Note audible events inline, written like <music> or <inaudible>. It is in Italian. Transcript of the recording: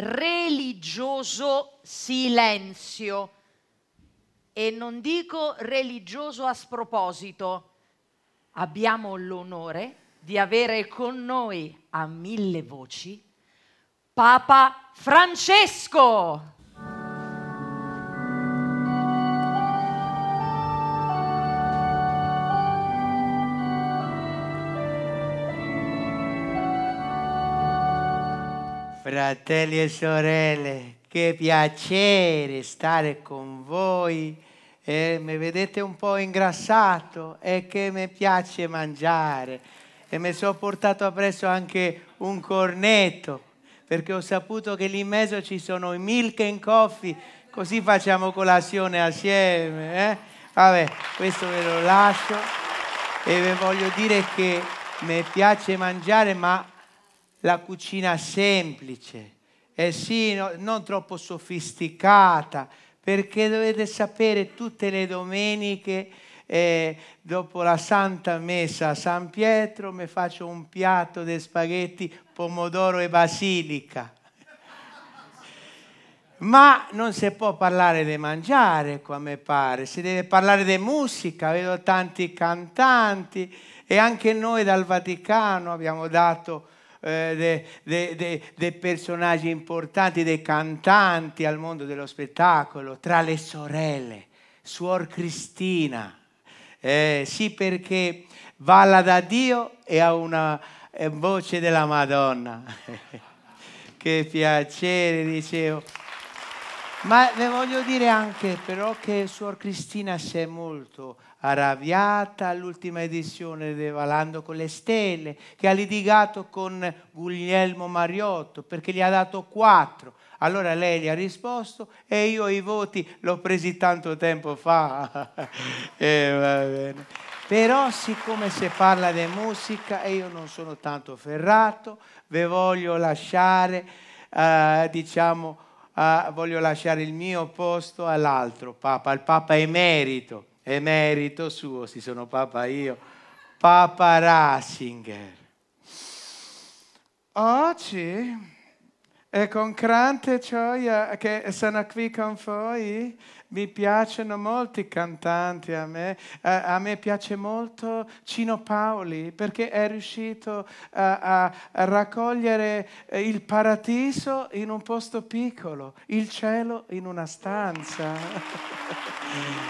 religioso silenzio. E non dico religioso a sproposito. Abbiamo l'onore di avere con noi a mille voci Papa Francesco. Fratelli e sorelle, che piacere stare con voi. Eh, mi vedete un po' ingrassato e che mi piace mangiare. E mi sono portato appresso anche un cornetto, perché ho saputo che lì in mezzo ci sono i milk and coffee, così facciamo colazione assieme. Eh? Vabbè, questo ve lo lascio e vi voglio dire che mi piace mangiare, ma la cucina semplice, eh sì, no, non troppo sofisticata, perché dovete sapere tutte le domeniche eh, dopo la Santa Messa a San Pietro mi faccio un piatto di spaghetti, pomodoro e basilica. Ma non si può parlare di mangiare, come pare, si deve parlare di musica, vedo tanti cantanti e anche noi dal Vaticano abbiamo dato eh, dei personaggi importanti, dei cantanti al mondo dello spettacolo, tra le sorelle, Suor Cristina. Eh, sì, perché balla da Dio e ha una eh, voce della Madonna. <laughs> che piacere, dicevo. Ma vi voglio dire anche però che Suor Cristina si è molto arrabbiata all'ultima edizione di Valando con le Stelle, che ha litigato con Guglielmo Mariotto perché gli ha dato quattro. Allora lei gli ha risposto e io i voti l'ho presi tanto tempo fa. <laughs> eh, Però siccome si parla di musica e io non sono tanto ferrato, ve voglio lasciare, eh, diciamo, voglio lasciare il mio posto all'altro Papa, il Papa emerito, emerito suo, sì sono Papa io, Papa Ratzinger. Ah, sì. E con grande gioia che sono qui con voi, mi piacciono molti cantanti a me. Eh, a me piace molto Cino Paoli perché è riuscito eh, a, a raccogliere eh, il paradiso in un posto piccolo, il cielo in una stanza. <laughs>